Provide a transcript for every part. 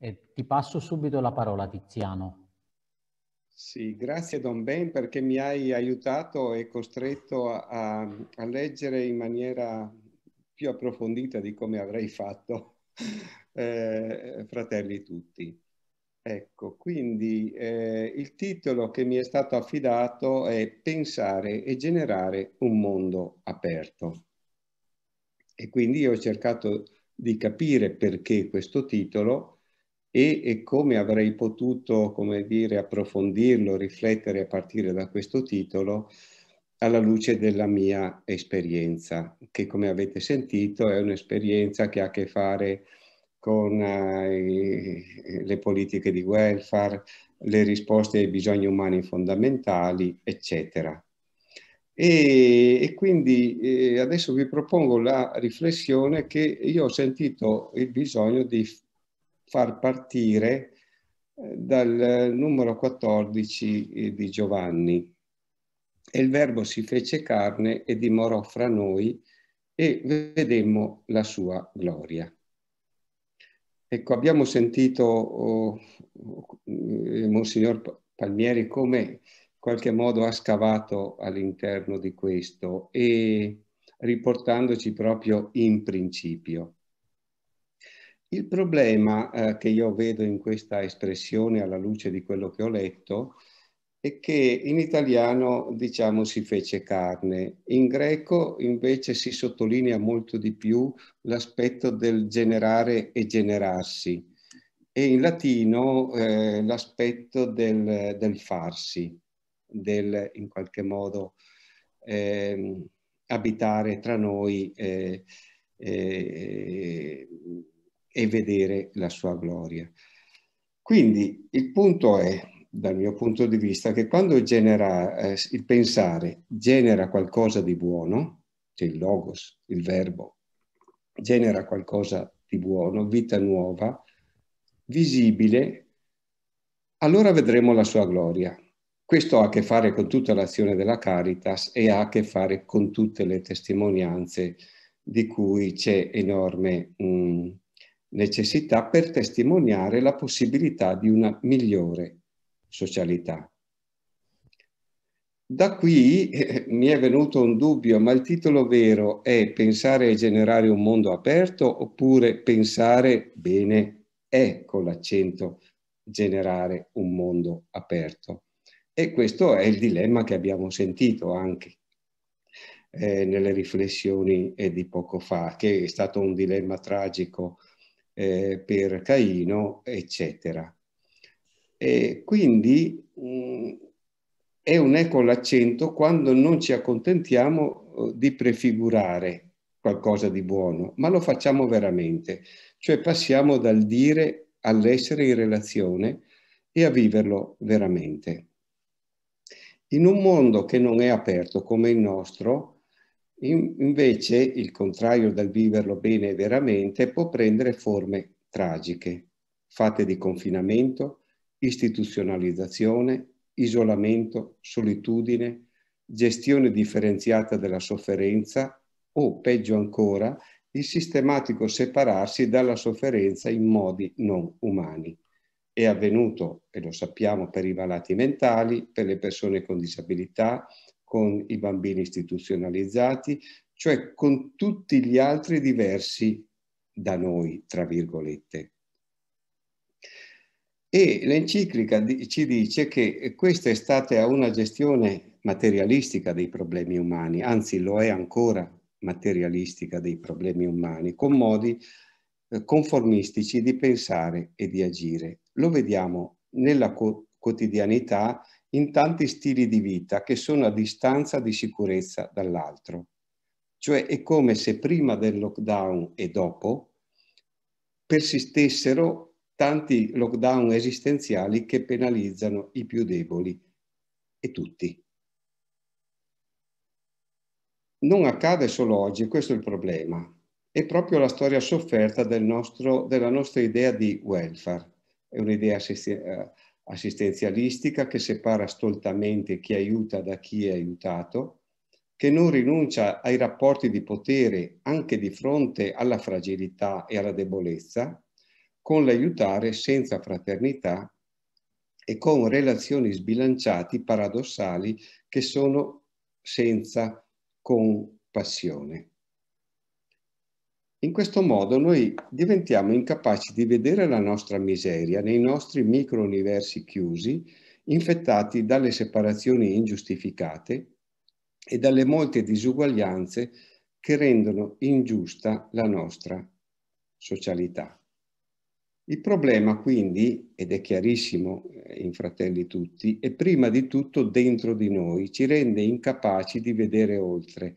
E ti passo subito la parola, Tiziano. Sì, grazie Don Ben perché mi hai aiutato e costretto a, a leggere in maniera più approfondita di come avrei fatto, eh, fratelli tutti. Ecco, quindi eh, il titolo che mi è stato affidato è Pensare e generare un mondo aperto. E quindi io ho cercato di capire perché questo titolo e, e come avrei potuto, come dire, approfondirlo, riflettere a partire da questo titolo alla luce della mia esperienza, che come avete sentito è un'esperienza che ha a che fare con eh, le politiche di welfare, le risposte ai bisogni umani fondamentali, eccetera. E, e quindi eh, adesso vi propongo la riflessione che io ho sentito il bisogno di far partire eh, dal numero 14 eh, di Giovanni. E il verbo si fece carne e dimorò fra noi e vedemmo la sua gloria. Ecco, abbiamo sentito oh, eh, Monsignor Palmieri come in qualche modo ha scavato all'interno di questo e riportandoci proprio in principio. Il problema eh, che io vedo in questa espressione alla luce di quello che ho letto è che in italiano diciamo si fece carne, in greco invece si sottolinea molto di più l'aspetto del generare e generarsi e in latino eh, l'aspetto del, del, farsi, del in qualche modo eh, abitare tra noi. Eh, eh e vedere la sua gloria. Quindi il punto è, dal mio punto di vista, che quando genera, eh, il pensare genera qualcosa di buono, cioè il logos, il verbo, genera qualcosa di buono, vita nuova, visibile, allora vedremo la sua gloria. Questo ha a che fare con tutta l'azione della Caritas e ha a che fare con tutte le testimonianze di cui c'è enorme mh, mm, necessità per testimoniare la possibilità di una migliore socialità. Da qui eh, mi è venuto un dubbio, ma il titolo vero è pensare e generare un mondo aperto oppure pensare bene è con l'accento generare un mondo aperto. E questo è il dilemma che abbiamo sentito anche eh, nelle riflessioni eh, di poco fa, che è stato un dilemma tragico eh, per Caino, eccetera. E quindi mh, mm, è un'eco l'accento quando non ci accontentiamo eh, di prefigurare qualcosa di buono, ma lo facciamo veramente, cioè passiamo dal dire all'essere in relazione e a viverlo veramente. In un mondo che non è aperto come il nostro, in, invece il contrario dal viverlo bene veramente può prendere forme tragiche, fatte di confinamento, istituzionalizzazione, isolamento, solitudine, gestione differenziata della sofferenza o, peggio ancora, il sistematico separarsi dalla sofferenza in modi non umani. È avvenuto, e lo sappiamo, per i malati mentali, per le persone con disabilità, con i bambini istituzionalizzati, cioè con tutti gli altri diversi da noi, tra virgolette. E l'enciclica ci dice che questa è stata una gestione materialistica dei problemi umani, anzi lo è ancora materialistica dei problemi umani, con modi eh, conformistici di pensare e di agire. Lo vediamo nella quotidianità in tanti stili di vita che sono a distanza di sicurezza dall'altro. Cioè è come se prima del lockdown e dopo persistessero tanti lockdown esistenziali che penalizzano i più deboli e tutti. Non accade solo oggi, questo è il problema. È proprio la storia sofferta del nostro, della nostra idea di welfare. È un'idea eh, assistenzialistica che separa stoltamente chi aiuta da chi è aiutato, che non rinuncia ai rapporti di potere anche di fronte alla fragilità e alla debolezza, con l'aiutare senza fraternità e con relazioni sbilanciati paradossali che sono senza compassione. In questo modo noi diventiamo incapaci di vedere la nostra miseria nei nostri microuniversi chiusi, infettati dalle separazioni ingiustificate e dalle molte disuguaglianze che rendono ingiusta la nostra socialità. Il problema quindi, ed è chiarissimo eh, in fratelli tutti, è prima di tutto dentro di noi, ci rende incapaci di vedere oltre,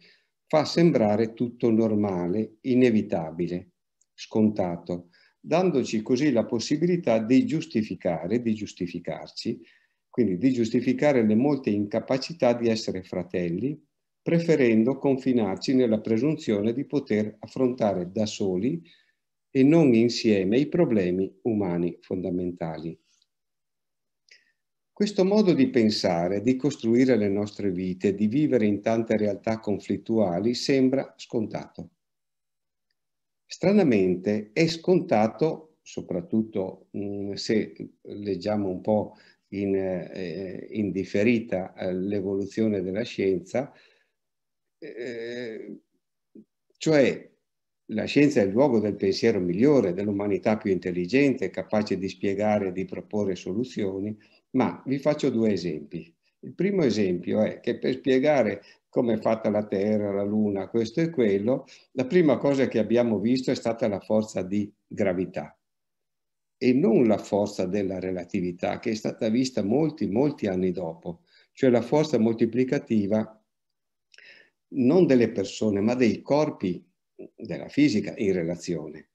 fa sembrare tutto normale, inevitabile, scontato, dandoci così la possibilità di giustificare, di giustificarci, quindi di giustificare le molte incapacità di essere fratelli, preferendo confinarci nella presunzione di poter affrontare da soli e non insieme i problemi umani fondamentali. Questo modo di pensare, di costruire le nostre vite, di vivere in tante realtà conflittuali sembra scontato. Stranamente è scontato, soprattutto mm, se leggiamo un po' in, eh, in differita eh, l'evoluzione della scienza, eh, cioè la scienza è il luogo del pensiero migliore, dell'umanità più intelligente, capace di spiegare e di proporre soluzioni, ma vi faccio due esempi. Il primo esempio è che per spiegare come è fatta la Terra, la Luna, questo e quello, la prima cosa che abbiamo visto è stata la forza di gravità e non la forza della relatività che è stata vista molti, molti anni dopo, cioè la forza moltiplicativa non delle persone ma dei corpi della fisica in relazione.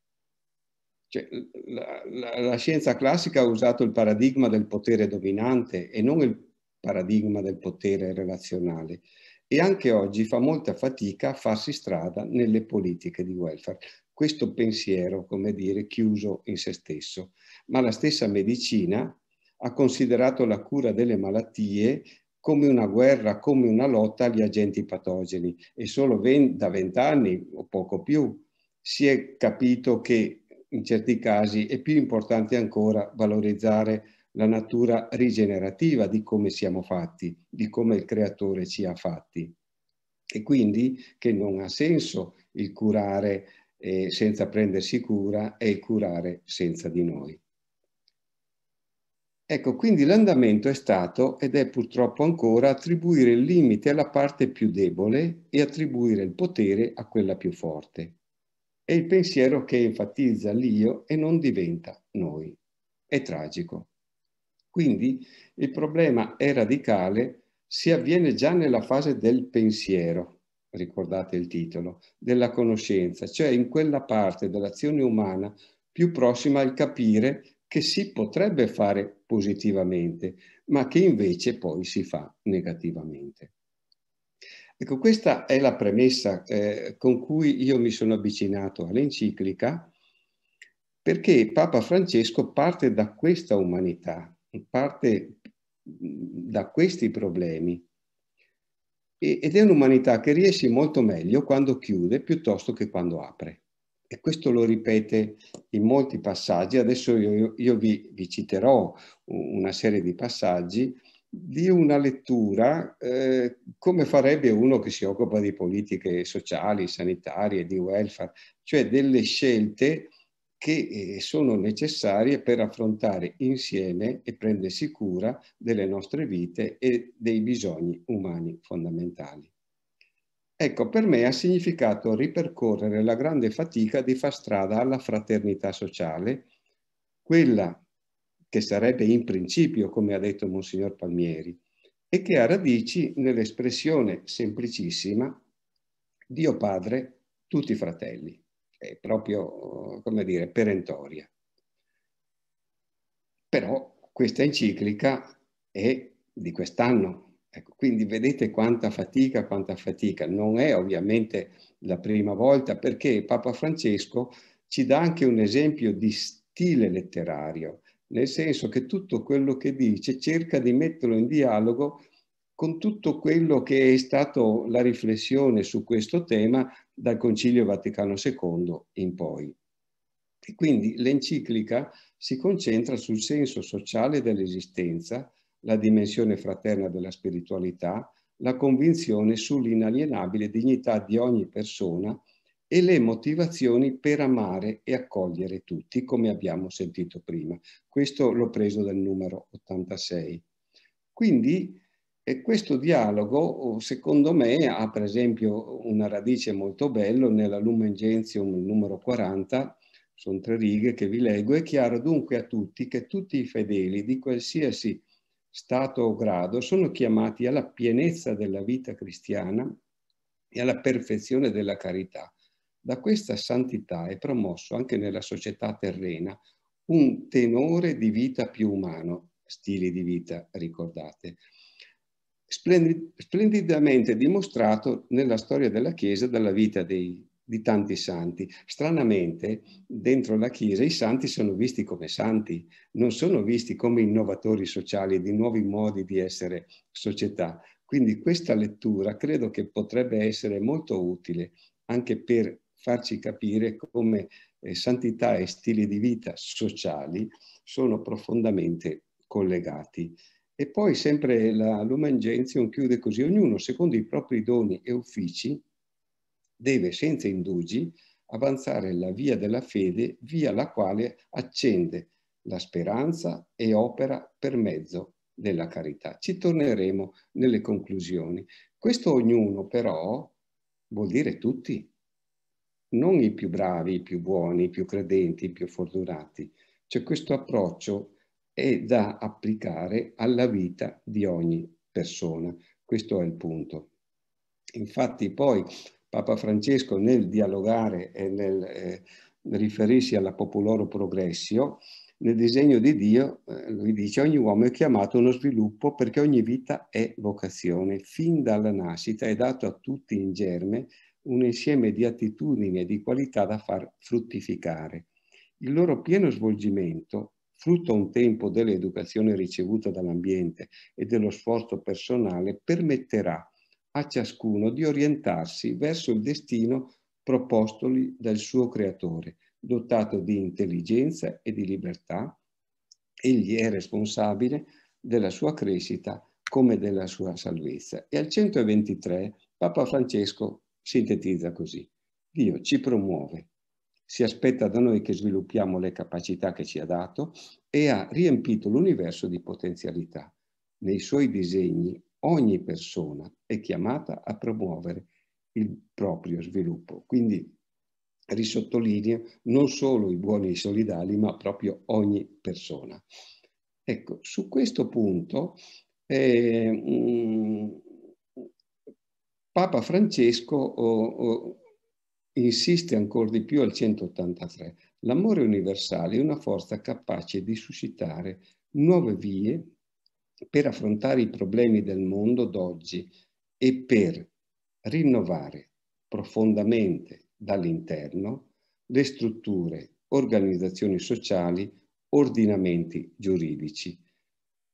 Cioè, la, la, la, scienza classica ha usato il paradigma del potere dominante e non il paradigma del potere relazionale e anche oggi fa molta fatica a farsi strada nelle politiche di welfare. Questo pensiero, come dire, chiuso in se stesso. Ma la stessa medicina ha considerato la cura delle malattie come una guerra, come una lotta agli agenti patogeni e solo da vent'anni o poco più si è capito che in certi casi è più importante ancora valorizzare la natura rigenerativa di come siamo fatti, di come il creatore ci ha fatti. E quindi che non ha senso il curare eh, senza prendersi cura e il curare senza di noi. Ecco, quindi l'andamento è stato ed è purtroppo ancora attribuire il limite alla parte più debole e attribuire il potere a quella più forte è il pensiero che enfatizza l'io e non diventa noi. È tragico. Quindi il problema è radicale, si avviene già nella fase del pensiero, ricordate il titolo, della conoscenza, cioè in quella parte dell'azione umana più prossima al capire che si potrebbe fare positivamente, ma che invece poi si fa negativamente. Ecco, questa è la premessa eh, con cui io mi sono avvicinato all'enciclica, perché Papa Francesco parte da questa umanità, parte da questi problemi. E, ed è un'umanità che riesce molto meglio quando chiude piuttosto che quando apre. E questo lo ripete in molti passaggi. Adesso io, io vi, vi citerò una serie di passaggi di una lettura eh, come farebbe uno che si occupa di politiche sociali, sanitarie, di welfare, cioè delle scelte che eh, sono necessarie per affrontare insieme e prendersi cura delle nostre vite e dei bisogni umani fondamentali. Ecco, per me ha significato ripercorrere la grande fatica di far strada alla fraternità sociale, quella che sarebbe in principio, come ha detto Monsignor Palmieri, e che ha radici nell'espressione semplicissima Dio Padre, tutti fratelli, è proprio, come dire, perentoria. Però questa enciclica è di quest'anno, Ecco, quindi vedete quanta fatica, quanta fatica. Non è ovviamente la prima volta perché Papa Francesco ci dà anche un esempio di stile letterario nel senso che tutto quello che dice cerca di metterlo in dialogo con tutto quello che è stato la riflessione su questo tema dal Concilio Vaticano II in poi. E quindi l'enciclica si concentra sul senso sociale dell'esistenza, la dimensione fraterna della spiritualità, la convinzione sull'inalienabile dignità di ogni persona e le motivazioni per amare e accogliere tutti, come abbiamo sentito prima. Questo l'ho preso dal numero 86. Quindi e eh, questo dialogo, oh, secondo me, ha per esempio una radice molto bella nella Lumen Gentium numero 40, sono tre righe che vi leggo, è chiaro dunque a tutti che tutti i fedeli di qualsiasi stato o grado sono chiamati alla pienezza della vita cristiana e alla perfezione della carità, da questa santità è promosso anche nella società terrena un tenore di vita più umano, stili di vita, ricordate, splendidamente dimostrato nella storia della Chiesa dalla vita dei, di tanti santi. Stranamente, dentro la Chiesa i santi sono visti come santi, non sono visti come innovatori sociali di nuovi modi di essere società. Quindi questa lettura credo che potrebbe essere molto utile anche per farci capire come eh, santità e stili di vita sociali sono profondamente collegati. E poi sempre la Lumen Gentium chiude così, ognuno secondo i propri doni e uffici deve senza indugi avanzare la via della fede via la quale accende la speranza e opera per mezzo della carità. Ci torneremo nelle conclusioni. Questo ognuno però vuol dire tutti, non i più bravi, i più buoni, i più credenti, i più fortunati. Cioè questo approccio è da applicare alla vita di ogni persona. Questo è il punto. Infatti poi Papa Francesco nel dialogare e nel eh, riferirsi alla popoloro progressio, nel disegno di Dio, eh, lui dice ogni uomo è chiamato uno sviluppo perché ogni vita è vocazione, fin dalla nascita è dato a tutti in germe un insieme di attitudini e di qualità da far fruttificare. Il loro pieno svolgimento, frutto a un tempo dell'educazione ricevuta dall'ambiente e dello sforzo personale, permetterà a ciascuno di orientarsi verso il destino propostoli dal suo creatore, dotato di intelligenza e di libertà, egli è responsabile della sua crescita come della sua salvezza. E al 123 Papa Francesco sintetizza così. Dio ci promuove, si aspetta da noi che sviluppiamo le capacità che ci ha dato e ha riempito l'universo di potenzialità. Nei suoi disegni ogni persona è chiamata a promuovere il proprio sviluppo. Quindi risottolinea non solo i buoni e i solidali, ma proprio ogni persona. Ecco, su questo punto eh, mh, mm, Papa Francesco oh, oh, insiste ancora di più al 183. L'amore universale è una forza capace di suscitare nuove vie per affrontare i problemi del mondo d'oggi e per rinnovare profondamente dall'interno le strutture, organizzazioni sociali, ordinamenti giuridici.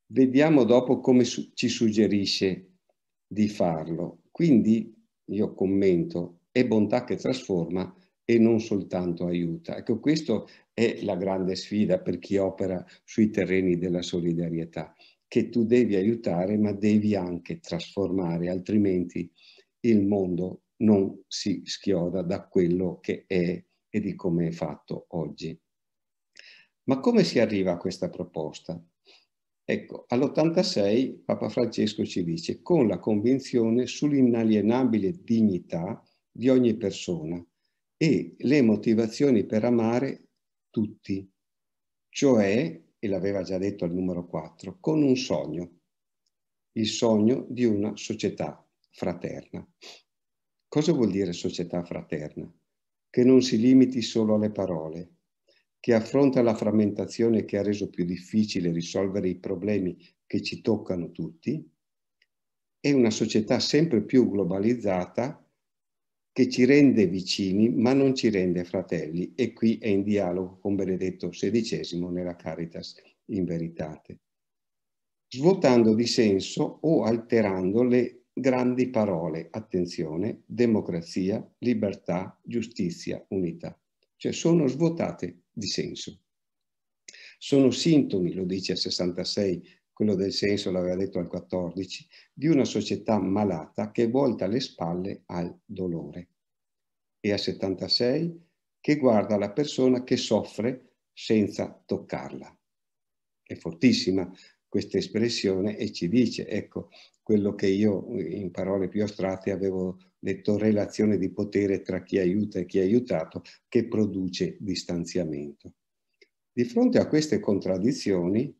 Vediamo dopo come ci suggerisce di farlo quindi io commento, è bontà che trasforma e non soltanto aiuta. Ecco, questa è la grande sfida per chi opera sui terreni della solidarietà, che tu devi aiutare ma devi anche trasformare, altrimenti il mondo non si schioda da quello che è e di come è fatto oggi. Ma come si arriva a questa proposta? Ecco, all'86 Papa Francesco ci dice con la convinzione sull'inalienabile dignità di ogni persona e le motivazioni per amare tutti, cioè, e l'aveva già detto al numero 4, con un sogno, il sogno di una società fraterna. Cosa vuol dire società fraterna? Che non si limiti solo alle parole, che affronta la frammentazione che ha reso più difficile risolvere i problemi che ci toccano tutti, e una società sempre più globalizzata che ci rende vicini ma non ci rende fratelli e qui è in dialogo con Benedetto XVI nella Caritas in Veritate, svuotando di senso o alterando le grandi parole, attenzione, democrazia, libertà, giustizia, unità cioè sono svuotate di senso. Sono sintomi, lo dice al 66, quello del senso l'aveva detto al 14, di una società malata che volta le spalle al dolore. E al 76 che guarda la persona che soffre senza toccarla. È fortissima questa espressione e ci dice, ecco, quello che io in parole più astratte avevo detto relazione di potere tra chi aiuta e chi è aiutato che produce distanziamento. Di fronte a queste contraddizioni,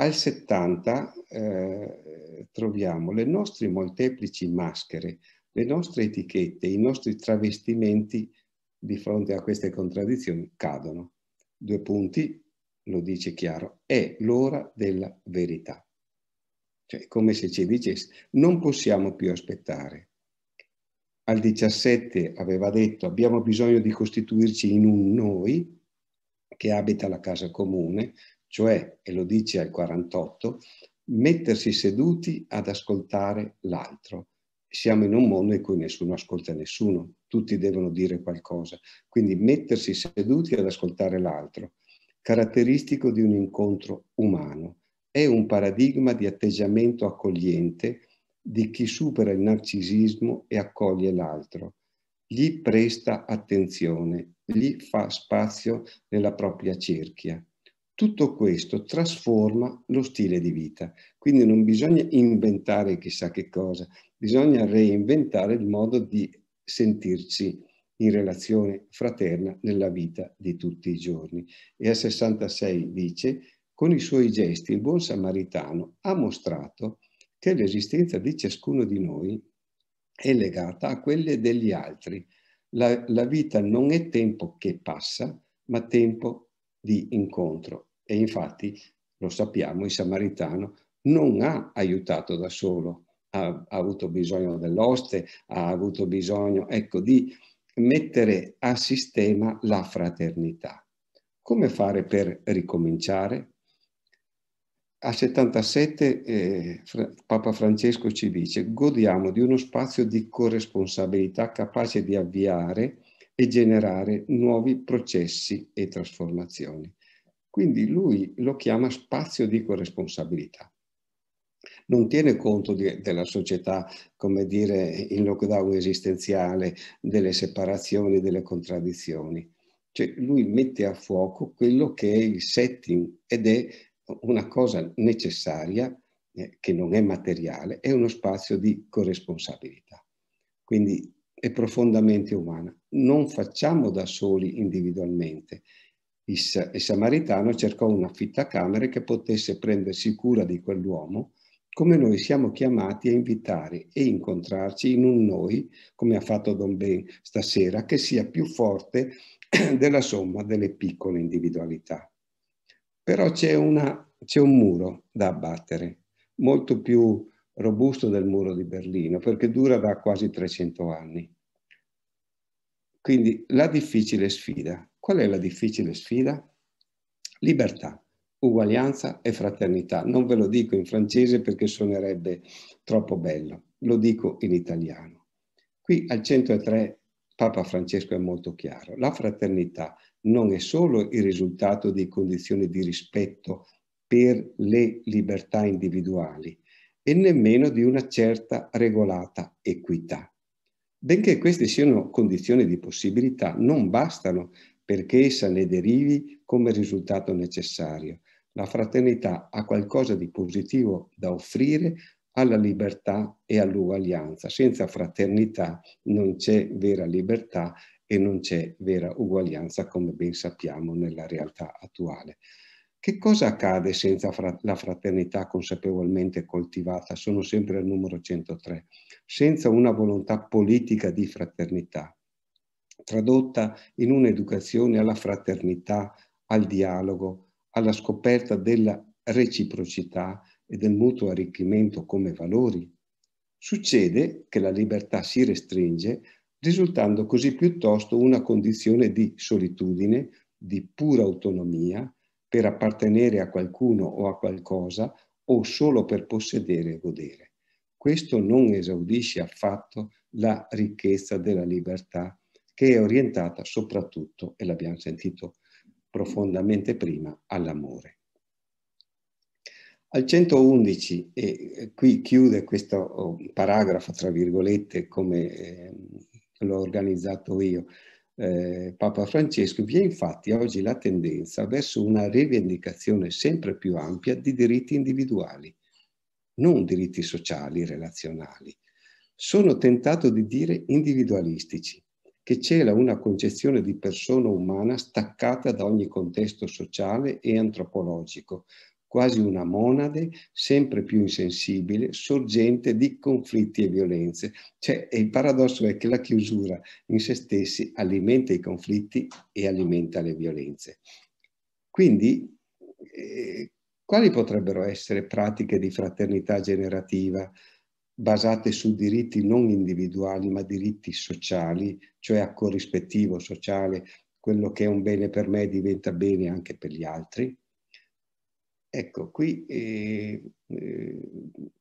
al 70 eh, troviamo le nostre molteplici maschere, le nostre etichette, i nostri travestimenti di fronte a queste contraddizioni cadono. Due punti, lo dice chiaro, è l'ora della verità. Cioè, come se ci dicesse, non possiamo più aspettare. Al 17 aveva detto, abbiamo bisogno di costituirci in un noi che abita la casa comune, cioè, e lo dice al 48, mettersi seduti ad ascoltare l'altro. Siamo in un mondo in cui nessuno ascolta nessuno, tutti devono dire qualcosa. Quindi mettersi seduti ad ascoltare l'altro caratteristico di un incontro umano. È un paradigma di atteggiamento accogliente di chi supera il narcisismo e accoglie l'altro. Gli presta attenzione, gli fa spazio nella propria cerchia. Tutto questo trasforma lo stile di vita, quindi non bisogna inventare chissà che cosa, bisogna reinventare il modo di sentirsi in relazione fraterna nella vita di tutti i giorni. E a 66 dice, con i suoi gesti il buon samaritano ha mostrato che l'esistenza di ciascuno di noi è legata a quelle degli altri. La, la vita non è tempo che passa, ma tempo di incontro. E infatti, lo sappiamo, il samaritano non ha aiutato da solo, ha, ha avuto bisogno dell'oste, ha avuto bisogno, ecco, di mettere a sistema la fraternità. Come fare per ricominciare? A 77 eh, Papa Francesco ci dice godiamo di uno spazio di corresponsabilità capace di avviare e generare nuovi processi e trasformazioni. Quindi lui lo chiama spazio di corresponsabilità non tiene conto di, della società, come dire, in lockdown esistenziale, delle separazioni, delle contraddizioni. Cioè lui mette a fuoco quello che è il setting ed è una cosa necessaria, eh, che non è materiale, è uno spazio di corresponsabilità. Quindi è profondamente umana. Non facciamo da soli individualmente. Il, il, Samaritano cercò un affittacamere che potesse prendersi cura di quell'uomo come noi siamo chiamati a invitare e incontrarci in un noi, come ha fatto Don Ben stasera, che sia più forte della somma delle piccole individualità. Però c'è, una, c'è un muro da abbattere, molto più robusto del muro di Berlino, perché dura da quasi 300 anni. Quindi la difficile sfida. Qual è la difficile sfida? Libertà uguaglianza e fraternità. Non ve lo dico in francese perché suonerebbe troppo bello, lo dico in italiano. Qui al 103 Papa Francesco è molto chiaro, la fraternità non è solo il risultato di condizioni di rispetto per le libertà individuali e nemmeno di una certa regolata equità. Benché queste siano condizioni di possibilità, non bastano perché essa ne derivi come risultato necessario. La fraternità ha qualcosa di positivo da offrire alla libertà e all'uguaglianza. Senza fraternità non c'è vera libertà e non c'è vera uguaglianza, come ben sappiamo nella realtà attuale. Che cosa accade senza la fraternità consapevolmente coltivata? Sono sempre al numero 103. Senza una volontà politica di fraternità, tradotta in un'educazione alla fraternità, al dialogo, alla scoperta della reciprocità e del mutuo arricchimento come valori. Succede che la libertà si restringe, risultando così piuttosto una condizione di solitudine, di pura autonomia, per appartenere a qualcuno o a qualcosa o solo per possedere e godere. Questo non esaudisce affatto la ricchezza della libertà che è orientata soprattutto, e l'abbiamo sentito profondamente prima, all'amore. Al 111, e qui chiude questo oh, paragrafo, tra virgolette, come ehm, l'ho organizzato io, eh, Papa Francesco, vi è infatti oggi la tendenza verso una rivendicazione sempre più ampia di diritti individuali, non diritti sociali, relazionali. Sono tentato di dire individualistici, che cela una concezione di persona umana staccata da ogni contesto sociale e antropologico, quasi una monade sempre più insensibile, sorgente di conflitti e violenze. Cioè, il paradosso è che la chiusura in se stessi alimenta i conflitti e alimenta le violenze. Quindi, eh, quali potrebbero essere pratiche di fraternità generativa? basate su diritti non individuali ma diritti sociali, cioè a corrispettivo sociale, quello che è un bene per me diventa bene anche per gli altri. Ecco, qui eh, eh,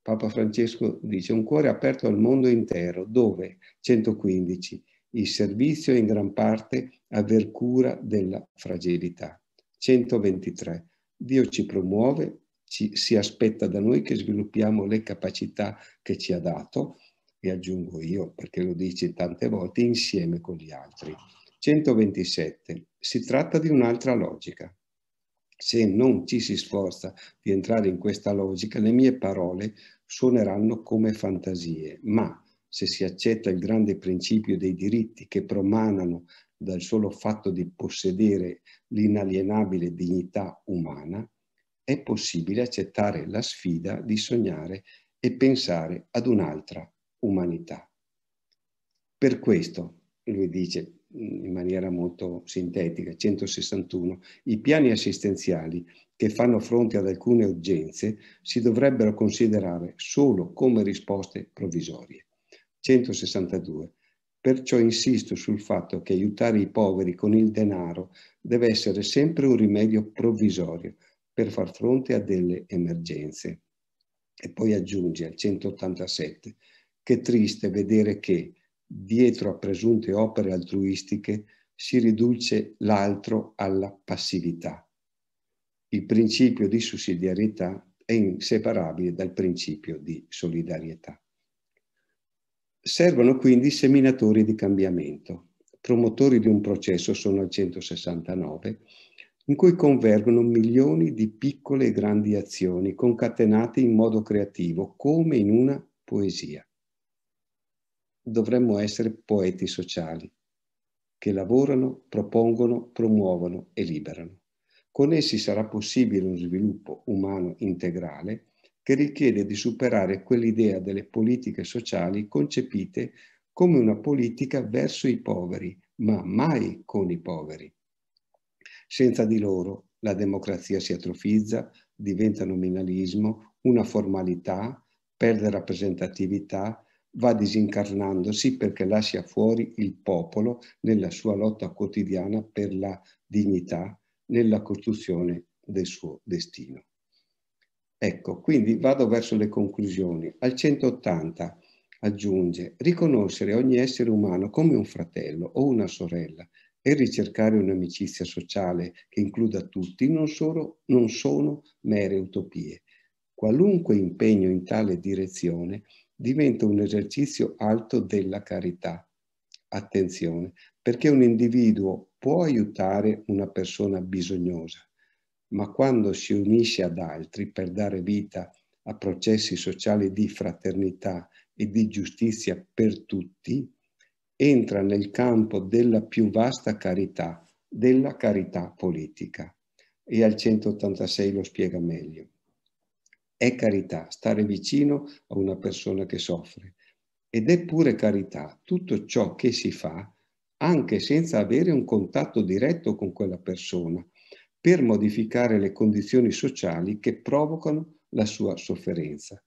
Papa Francesco dice un cuore aperto al mondo intero, dove 115 il servizio è in gran parte aver cura della fragilità. 123 Dio ci promuove ci, si aspetta da noi che sviluppiamo le capacità che ci ha dato, e aggiungo io perché lo dici tante volte, insieme con gli altri. 127. Si tratta di un'altra logica. Se non ci si sforza di entrare in questa logica, le mie parole suoneranno come fantasie, ma se si accetta il grande principio dei diritti che promanano dal solo fatto di possedere l'inalienabile dignità umana, è possibile accettare la sfida di sognare e pensare ad un'altra umanità. Per questo, lui dice in maniera molto sintetica, 161, i piani assistenziali che fanno fronte ad alcune urgenze si dovrebbero considerare solo come risposte provvisorie. 162. Perciò insisto sul fatto che aiutare i poveri con il denaro deve essere sempre un rimedio provvisorio, per far fronte a delle emergenze. E poi aggiunge al 187 che triste vedere che dietro a presunte opere altruistiche si riduce l'altro alla passività. Il principio di sussidiarietà è inseparabile dal principio di solidarietà. Servono quindi seminatori di cambiamento. Promotori di un processo sono al 169 in cui convergono milioni di piccole e grandi azioni concatenate in modo creativo, come in una poesia. Dovremmo essere poeti sociali, che lavorano, propongono, promuovono e liberano. Con essi sarà possibile uno sviluppo umano integrale che richiede di superare quell'idea delle politiche sociali concepite come una politica verso i poveri, ma mai con i poveri senza di loro la democrazia si atrofizza, diventa nominalismo, una formalità, perde rappresentatività, va disincarnandosi perché lascia fuori il popolo nella sua lotta quotidiana per la dignità, nella costruzione del suo destino. Ecco, quindi vado verso le conclusioni. Al 180 aggiunge, riconoscere ogni essere umano come un fratello o una sorella e ricercare un'amicizia sociale che includa tutti non, solo, non sono mere utopie. Qualunque impegno in tale direzione diventa un esercizio alto della carità. Attenzione, perché un individuo può aiutare una persona bisognosa, ma quando si unisce ad altri per dare vita a processi sociali di fraternità e di giustizia per tutti, entra nel campo della più vasta carità, della carità politica. E al 186 lo spiega meglio. È carità stare vicino a una persona che soffre ed è pure carità tutto ciò che si fa anche senza avere un contatto diretto con quella persona per modificare le condizioni sociali che provocano la sua sofferenza.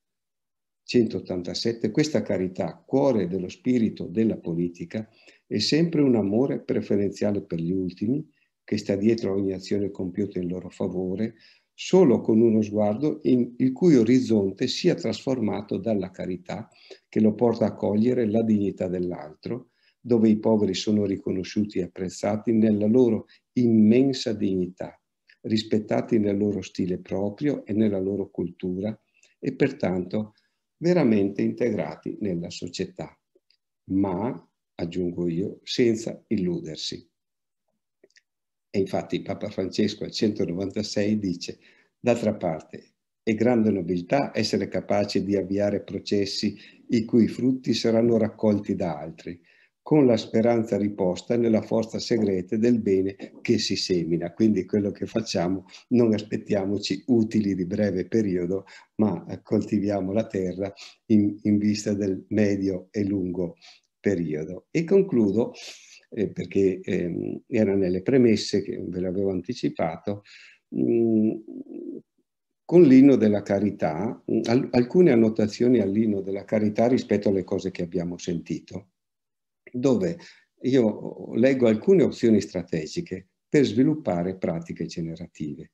187, questa carità, cuore dello spirito della politica, è sempre un amore preferenziale per gli ultimi, che sta dietro ogni azione compiuta in loro favore, solo con uno sguardo in, il cui orizzonte sia trasformato dalla carità che lo porta a cogliere la dignità dell'altro, dove i poveri sono riconosciuti e apprezzati nella loro immensa dignità, rispettati nel loro stile proprio e nella loro cultura e pertanto veramente integrati nella società, ma, aggiungo io, senza illudersi. E infatti Papa Francesco al 196 dice, d'altra parte, è grande nobiltà essere capace di avviare processi i cui frutti saranno raccolti da altri, con la speranza riposta nella forza segreta del bene che si semina. Quindi quello che facciamo non aspettiamoci utili di breve periodo, ma eh, coltiviamo la terra in, in vista del medio e lungo periodo. E concludo, eh, perché eh, era nelle premesse che ve l'avevo anticipato, mh, mm, con l'inno della carità, mh, mm, alcune annotazioni all'inno della carità rispetto alle cose che abbiamo sentito dove io leggo alcune opzioni strategiche per sviluppare pratiche generative.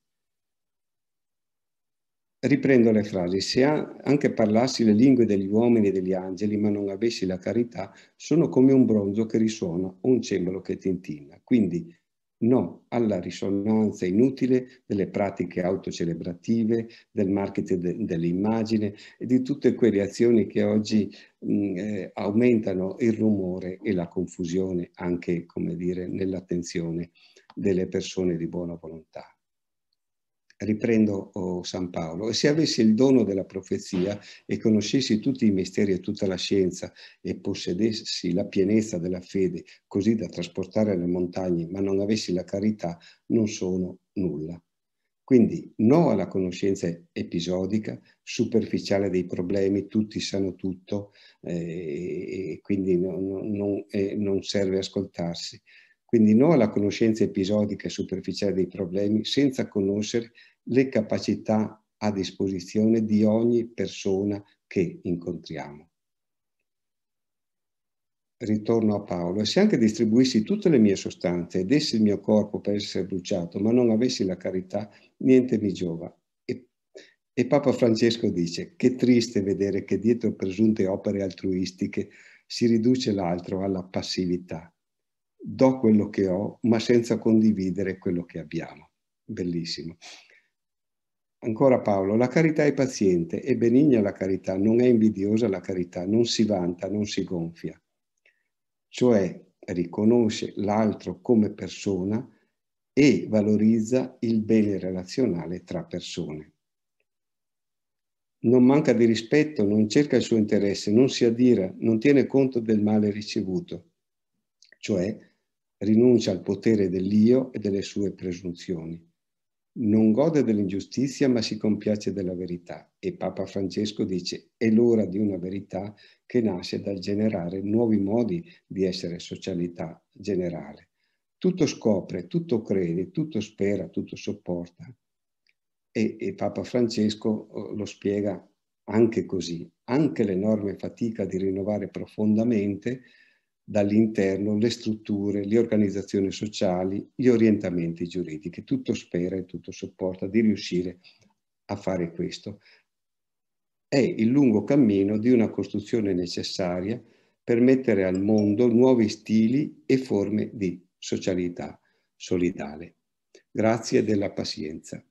Riprendo le frasi, se anche parlassi le lingue degli uomini e degli angeli ma non avessi la carità, sono come un bronzo che risuona o un cembalo che tintinna. Quindi no alla risonanza inutile delle pratiche autocelebrative, del marketing de dell'immagine e di tutte quelle azioni che oggi mh, eh, aumentano il rumore e la confusione anche, come dire, nell'attenzione delle persone di buona volontà riprendo oh, San Paolo, e se avessi il dono della profezia e conoscessi tutti i misteri e tutta la scienza e possedessi la pienezza della fede così da trasportare le montagne, ma non avessi la carità, non sono nulla. Quindi no alla conoscenza episodica, superficiale dei problemi, tutti sanno tutto eh, e quindi non, non, eh, non serve ascoltarsi quindi non alla conoscenza episodica e superficiale dei problemi senza conoscere le capacità a disposizione di ogni persona che incontriamo. Ritorno a Paolo. E Se anche distribuissi tutte le mie sostanze e dessi il mio corpo per essere bruciato, ma non avessi la carità, niente mi giova. E, e Papa Francesco dice, che triste vedere che dietro presunte opere altruistiche si riduce l'altro alla passività do quello che ho, ma senza condividere quello che abbiamo. Bellissimo. Ancora Paolo, la carità è paziente, è benigna la carità, non è invidiosa la carità, non si vanta, non si gonfia. Cioè riconosce l'altro come persona e valorizza il bene relazionale tra persone. Non manca di rispetto, non cerca il suo interesse, non si adira, non tiene conto del male ricevuto, cioè rinuncia al potere dell'io e delle sue presunzioni. Non gode dell'ingiustizia ma si compiace della verità e Papa Francesco dice è l'ora di una verità che nasce dal generare nuovi modi di essere socialità generale. Tutto scopre, tutto crede, tutto spera, tutto sopporta e, e Papa Francesco eh, lo spiega anche così, anche l'enorme fatica di rinnovare profondamente dall'interno le strutture, le organizzazioni sociali, gli orientamenti giuridici. Tutto spera e tutto sopporta di riuscire a fare questo. È il lungo cammino di una costruzione necessaria per mettere al mondo nuovi stili e forme di socialità solidale. Grazie della pazienza.